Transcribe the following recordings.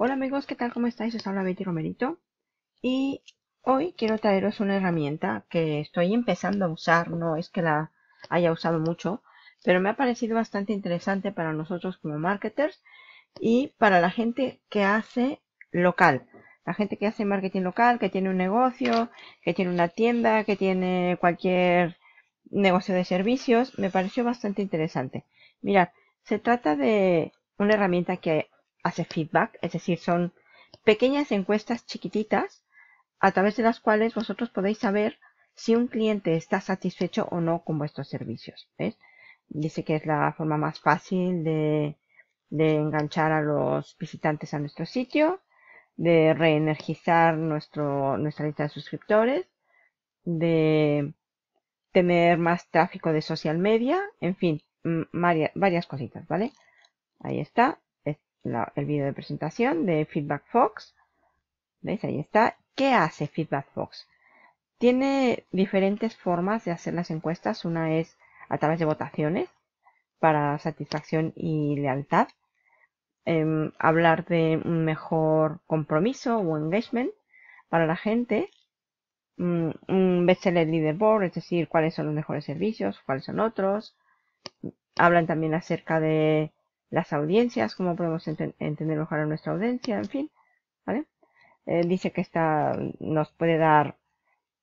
Hola amigos, ¿qué tal? ¿Cómo estáis? Os habla Betty Romerito y hoy quiero traeros una herramienta que estoy empezando a usar, no es que la haya usado mucho, pero me ha parecido bastante interesante para nosotros como marketers y para la gente que hace local, la gente que hace marketing local, que tiene un negocio, que tiene una tienda, que tiene cualquier negocio de servicios, me pareció bastante interesante. Mirad, se trata de una herramienta que hace feedback, es decir, son pequeñas encuestas chiquititas a través de las cuales vosotros podéis saber si un cliente está satisfecho o no con vuestros servicios. ¿ves? Dice que es la forma más fácil de, enganchar a los visitantes a nuestro sitio, de reenergizar nuestro, nuestra lista de suscriptores, de tener más tráfico de social media, en fin, varias, varias cositas, ¿vale? Ahí está el vídeo de presentación de Feedback Fox. ¿Veis? Ahí está. ¿Qué hace Feedback Fox? Tiene diferentes formas de hacer las encuestas. Una es a través de votaciones para satisfacción y lealtad. Em, hablar de un mejor compromiso o engagement para la gente. Mm, un un seller leaderboard, es decir, cuáles son los mejores servicios, cuáles son otros. Hablan también acerca de las audiencias, cómo podemos entender mejor a nuestra audiencia, en fin, ¿vale? dice que nos puede dar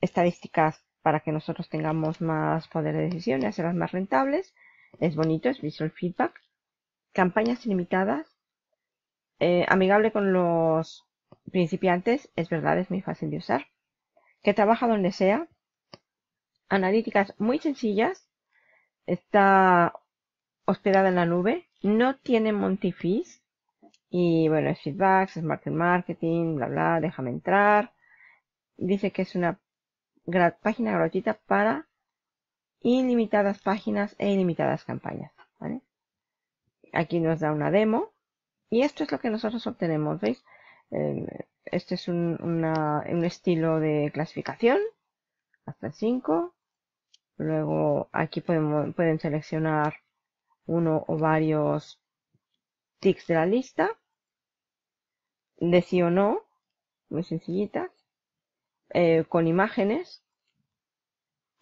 estadísticas para que nosotros tengamos más poder de decisión y hacerlas más rentables. Es bonito, es visual feedback. Campañas ilimitadas. Eh, amigable con los principiantes. Es verdad, es muy fácil de usar. Que trabaja donde sea. Analíticas muy sencillas. Está hospedada en la nube no tiene monty Y bueno, es feedbacks, es marketing, bla bla, déjame entrar. Dice que es una página gratuita para ilimitadas páginas e ilimitadas campañas. Aquí nos da una demo. Y esto es lo que nosotros obtenemos, ¿veis? Eh, este es un, estilo de clasificación, hasta 5. Luego aquí pueden seleccionar uno o varios tics de la lista, de sí o no, muy sencillitas, eh, con imágenes,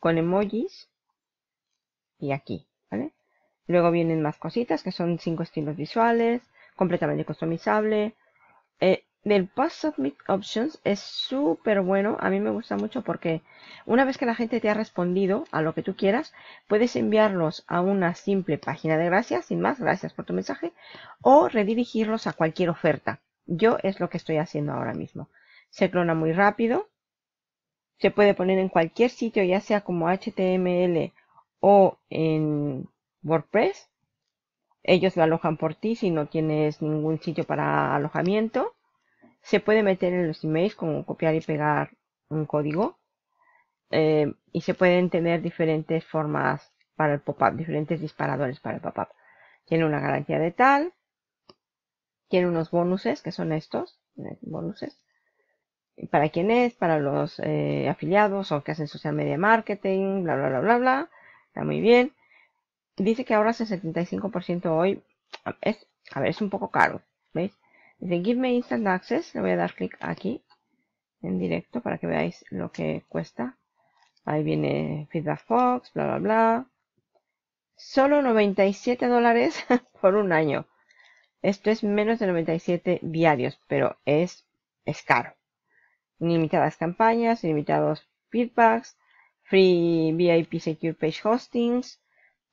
con emojis y aquí, ¿vale? Luego vienen más cositas que son cinco estilos visuales, completamente customizable, eh, del Post Submit Options es súper bueno. A mí me gusta mucho porque una vez que la gente te ha respondido a lo que tú quieras, puedes enviarlos a una simple página de gracias, sin más, gracias por tu mensaje, o redirigirlos a cualquier oferta. Yo es lo que estoy haciendo ahora mismo. Se clona muy rápido. Se puede poner en cualquier sitio, ya sea como HTML o en WordPress. Ellos lo alojan por ti si no tienes ningún sitio para alojamiento se puede meter en los emails como copiar y pegar un código eh, y se pueden tener diferentes formas para el pop-up, diferentes disparadores para el pop-up. Tiene una garantía de tal, tiene unos bonuses que son estos, bonuses. Para quién es, para los eh, afiliados o que hacen social media marketing, bla, bla, bla, bla, bla. Está muy bien. Dice que ahora es 75% hoy. Es, a ver, es un poco caro, ¿veis? Dice Give me instant access. Le voy a dar clic aquí en directo para que veáis lo que cuesta. Ahí viene Feedback Fox, bla, bla, bla. Solo 97 dólares por un año. Esto es menos de 97 diarios, pero es, es caro. Ilimitadas campañas, limitados feedbacks, free VIP Secure Page Hostings,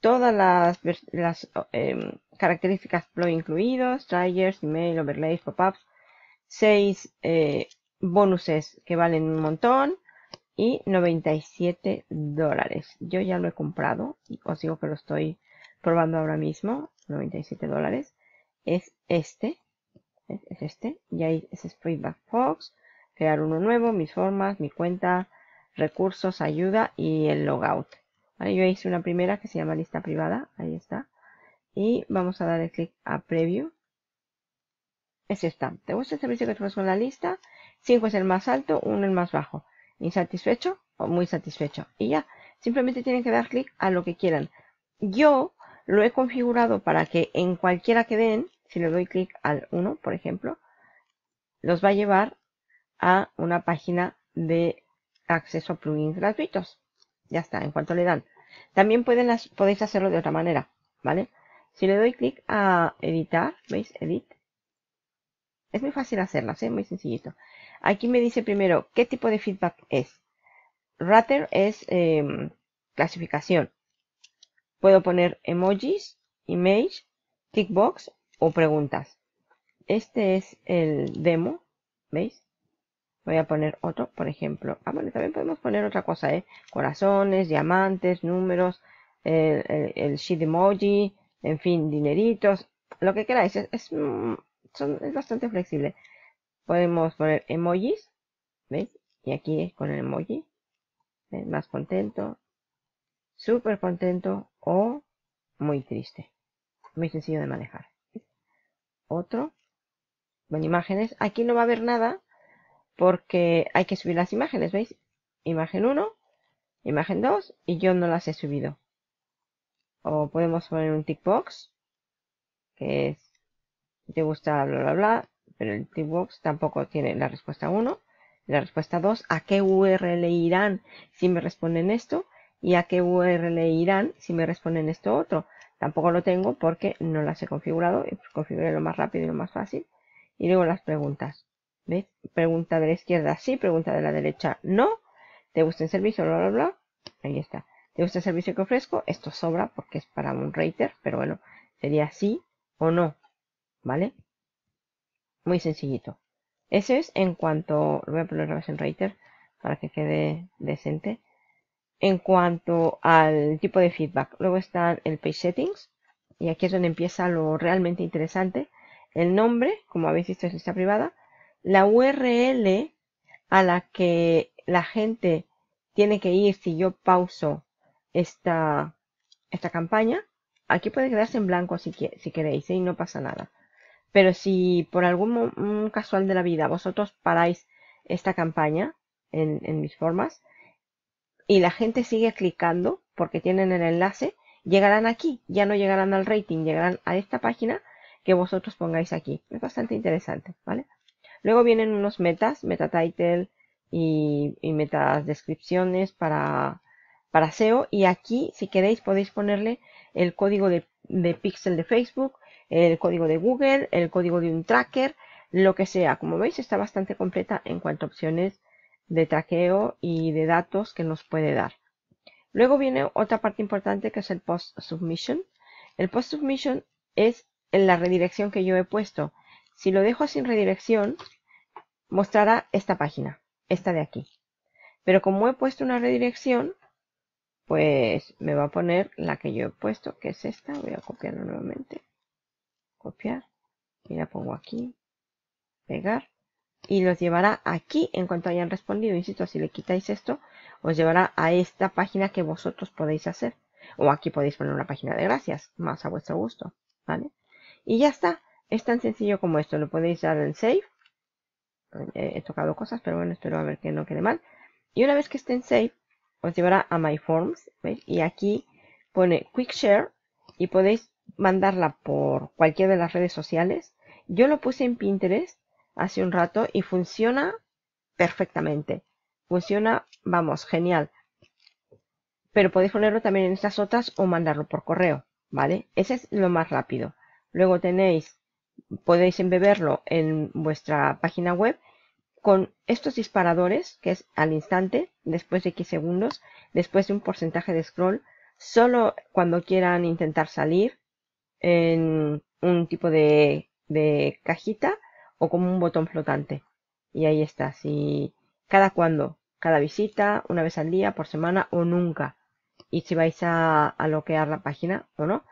todas las, las oh, em, características Pro incluidos, tryers, email, overlays, pop-ups, seis eh, bonuses que valen un montón y 97 dólares. Yo ya lo he comprado, os digo que lo estoy probando ahora mismo, 97 dólares. Es este, ¿eh? es, este, y ahí es Springback Fox, crear uno nuevo, mis formas, mi cuenta, recursos, ayuda y el logout. Ahí yo hice una primera que se llama lista privada, ahí está. Y vamos a darle clic a preview. Es esta. ¿Te gusta el servicio que vas con la lista? 5 es el más alto, 1 el más bajo. Insatisfecho o muy satisfecho. Y ya, simplemente tienen que dar clic a lo que quieran. Yo lo he configurado para que en cualquiera que den, si le doy clic al 1, por ejemplo, los va a llevar a una página de acceso a plugins gratuitos. Ya está, en cuanto le dan. También pueden las, podéis hacerlo de otra manera, ¿vale? Si le doy clic a editar, ¿veis? Edit. Es muy fácil hacerlas, ¿eh? Muy sencillito. Aquí me dice primero qué tipo de feedback es. Rater es em, clasificación. Puedo poner emojis, image, tickbox o preguntas. Este es el demo, ¿veis? Voy a poner otro, por ejemplo. Ah, bueno, también podemos poner otra cosa, ¿eh? Corazones, diamantes, números, el, el, el sheet emoji, en fin, dineritos, lo que queráis. Es, es, mm, bastante flexible. Podemos poner emojis, ¿veis? Y aquí con el emoji, ¿eh? más contento, súper contento o muy triste. Muy sencillo de manejar. Otro, con imágenes. Aquí no va a haber nada porque hay que subir las imágenes, ¿veis? Imagen 1, imagen 2 y yo no las he subido. O podemos poner un tick box, que es, te gusta bla bla bla, pero el tick box tampoco tiene la respuesta 1. La respuesta 2, ¿a qué URL irán si me responden esto? ¿Y a qué URL irán si me responden esto otro? Tampoco lo tengo porque no las he configurado, y pues, configuré lo más rápido y lo más fácil. Y luego las preguntas. Pregunta de la izquierda, sí. Pregunta de la derecha, no. ¿Te gusta el servicio? Bla, bla, bla. Ahí está. ¿Te gusta el servicio que ofrezco? Esto sobra porque es para un rater, pero bueno, sería sí o no. ¿Vale? Muy sencillito. Eso es en cuanto... Lo voy a poner en rater para que quede decente. En cuanto al tipo de feedback. Luego está el page settings. Y aquí es donde empieza lo realmente interesante. El nombre, como habéis visto, es lista privada la URL a la que la gente tiene que ir si yo pauso esta, esta campaña. Aquí puede quedarse en blanco si, si queréis ¿eh? y no pasa nada. Pero si por algún casual de la vida vosotros paráis esta campaña en, en mis formas y la gente sigue clicando porque tienen el enlace, llegarán aquí, ya no llegarán al rating, llegarán a esta página que vosotros pongáis aquí. Es bastante interesante, ¿vale? Luego vienen unos metas, meta title y, metas descripciones para, para SEO. Y aquí, si queréis, podéis ponerle el código de, de pixel de Facebook, el código de Google, el código de un tracker, lo que sea. Como veis, está bastante completa en cuanto a opciones de traqueo y de datos que nos puede dar. Luego viene otra parte importante que es el post submission. El post submission es la redirección que yo he puesto si lo dejo sin redirección, mostrará esta página, esta de aquí. Pero como he puesto una redirección, pues me va a poner la que yo he puesto, que es esta. Voy a copiarla nuevamente. Copiar. Y la pongo aquí. Pegar. Y los llevará aquí en cuanto hayan respondido. Insisto, si le quitáis esto, os llevará a esta página que vosotros podéis hacer. O aquí podéis poner una página de gracias, más a vuestro gusto. ¿Vale? Y ya está. Es tan sencillo como esto, lo podéis dar en save. Eh, he, tocado cosas, pero bueno, espero a ver que no quede mal. Y una vez que esté en save, os llevará a My Forms, Y aquí pone Quick Share y podéis mandarla por cualquiera de las redes sociales. Yo lo puse en Pinterest hace un rato y funciona perfectamente. Funciona, vamos, genial. Pero podéis ponerlo también en estas otras o mandarlo por correo, ¿vale? Ese es lo más rápido. Luego tenéis podéis embeberlo en vuestra página web con estos disparadores, que es al instante, después de X segundos, después de un porcentaje de scroll, solo cuando quieran intentar salir en un tipo de, cajita o como un botón flotante. Y ahí está, si cada cuando, cada visita, una vez al día, por semana o nunca. Y si vais a, a bloquear la página o no.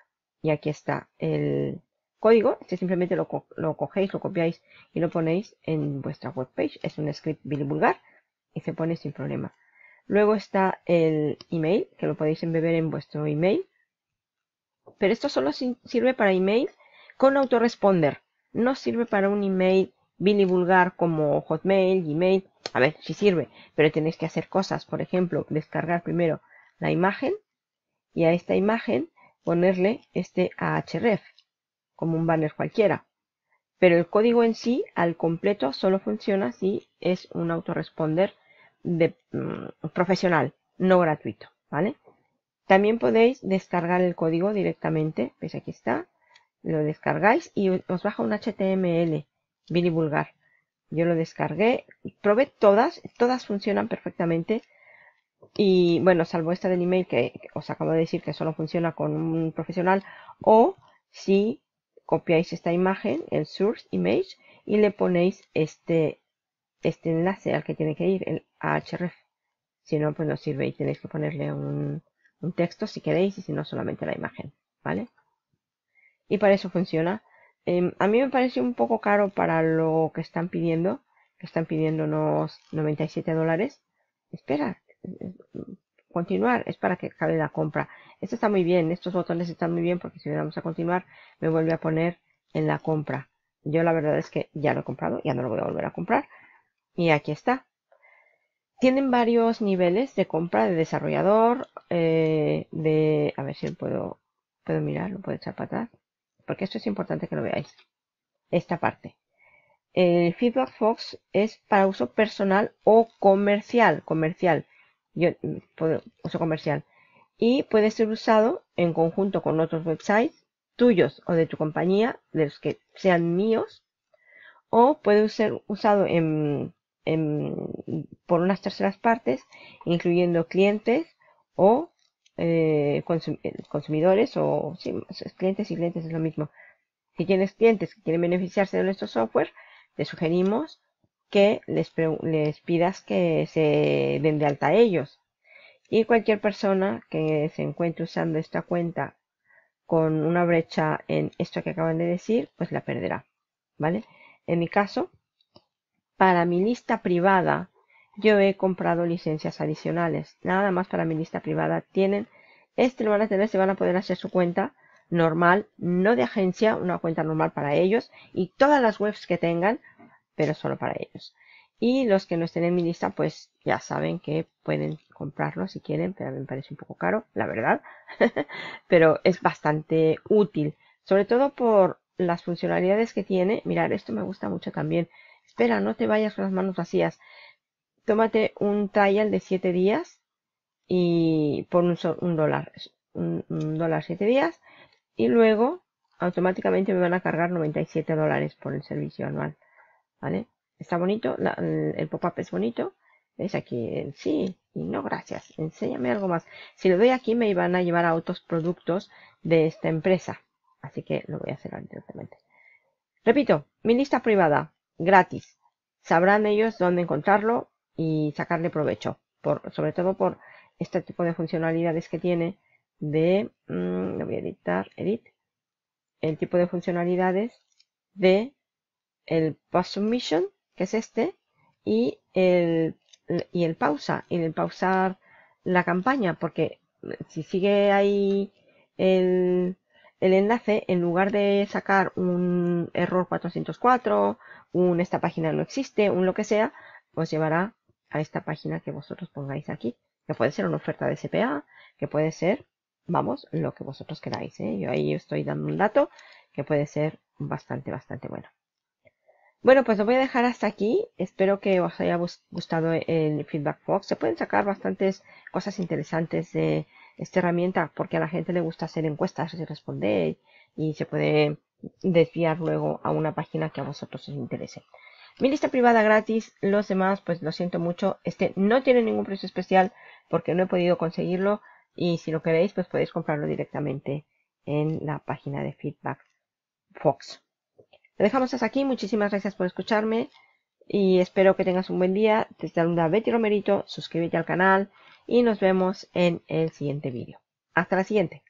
Y aquí está el, código, este simplemente lo, lo, cogéis, lo copiáis y lo ponéis en vuestra webpage. Es un script bien vulgar y se pone sin problema. Luego está el email, que lo podéis embeber en vuestro email. Pero esto solo sirve para email con autoresponder. No sirve para un email Billy vulgar como Hotmail, Gmail. A ver, si sirve, pero tenéis que hacer cosas. Por ejemplo, descargar primero la imagen y a esta imagen ponerle este ahref como un banner cualquiera. Pero el código en sí, al completo, solo funciona si es un autoresponder de, mm, profesional, no gratuito, ¿vale? También podéis descargar el código directamente, pues aquí está, lo descargáis y os baja un HTML, bien vulgar. Yo lo descargué, probé todas, todas funcionan perfectamente. Y bueno, salvo esta del email que os acabo de decir que solo funciona con un profesional o si copiáis esta imagen, el source image, y le ponéis este, este enlace al que tiene que ir, el href. Si no, pues no sirve y tenéis que ponerle un, texto si queréis y si no, solamente la imagen, ¿vale? Y para eso funciona. Em, a mí me parece un poco caro para lo que están pidiendo, que están pidiéndonos 97 dólares. Espera, continuar, es para que acabe la compra. Esto está muy bien, estos botones están muy bien porque si le damos a continuar me vuelve a poner en la compra. Yo la verdad es que ya lo he comprado, ya no lo voy a volver a comprar. Y aquí está. Tienen varios niveles de compra de desarrollador, eh, de... A ver si puedo, puedo mirar, lo puedo echar para atrás. Porque esto es importante que lo veáis. Esta parte. El Feedback Fox es para uso personal o comercial. Comercial uso comercial y puede ser usado en conjunto con otros websites tuyos o de tu compañía, de los que sean míos, o puede ser usado en, por unas terceras partes, incluyendo clientes o eh, consumidores o clientes y clientes es lo mismo. Si tienes clientes que quieren beneficiarse de nuestro software, te sugerimos que les, les pidas que se den de alta a ellos. Y cualquier persona que se encuentre usando esta cuenta con una brecha en esto que acaban de decir, pues la perderá. ¿Vale? En mi caso, para mi lista privada, yo he comprado licencias adicionales. Nada más para mi lista privada tienen. Este lo van a tener, se van a poder hacer su cuenta normal, no de agencia, una cuenta normal para ellos. Y todas las webs que tengan pero solo para ellos. Y los que no estén en mi lista, pues ya saben que pueden comprarlo si quieren, pero me parece un poco caro, la verdad. pero es bastante útil, sobre todo por las funcionalidades que tiene. Mirar, esto me gusta mucho también. Espera, no te vayas con las manos vacías. Tómate un trial de 7 días y por un, dólar, un, dólar 7 días. Y luego automáticamente me van a cargar 97 dólares por el servicio anual. ¿Vale? Está bonito, mm, el pop-up es bonito. Es aquí, sí, y no gracias, enséñame algo más. Si lo doy aquí me iban a llevar a otros productos de esta empresa. Así que lo voy a hacer directamente. Repito, mi lista privada, gratis. Sabrán ellos dónde encontrarlo y sacarle provecho. sobre todo por este tipo de funcionalidades que tiene de... Mm, voy a editar, edit. El tipo de funcionalidades de el post submission, que es este, y el, y el pausa, y el pausar la campaña, porque si sigue ahí el, el enlace, en lugar de sacar un error 404, un esta página no existe, un lo que sea, os llevará a esta página que vosotros pongáis aquí, que puede ser una oferta de SPA, que puede ser, vamos, lo que vosotros queráis. ¿eh? Yo ahí estoy dando un dato que puede ser bastante, bastante bueno. Bueno, pues lo voy a dejar hasta aquí. Espero que os haya gustado el Feedback Fox. Se pueden sacar bastantes cosas interesantes de esta herramienta porque a la gente le gusta hacer encuestas y responder y se puede desviar luego a una página que a vosotros os interese. Mi lista privada gratis, los demás pues lo siento mucho. Este no tiene ningún precio especial porque no he podido conseguirlo y si lo queréis pues podéis comprarlo directamente en la página de Feedback Fox dejamos hasta aquí. Muchísimas gracias por escucharme. Y espero que tengas un buen día. Te saluda Betty Romerito. Suscríbete al canal. Y nos vemos en el siguiente vídeo. Hasta la siguiente.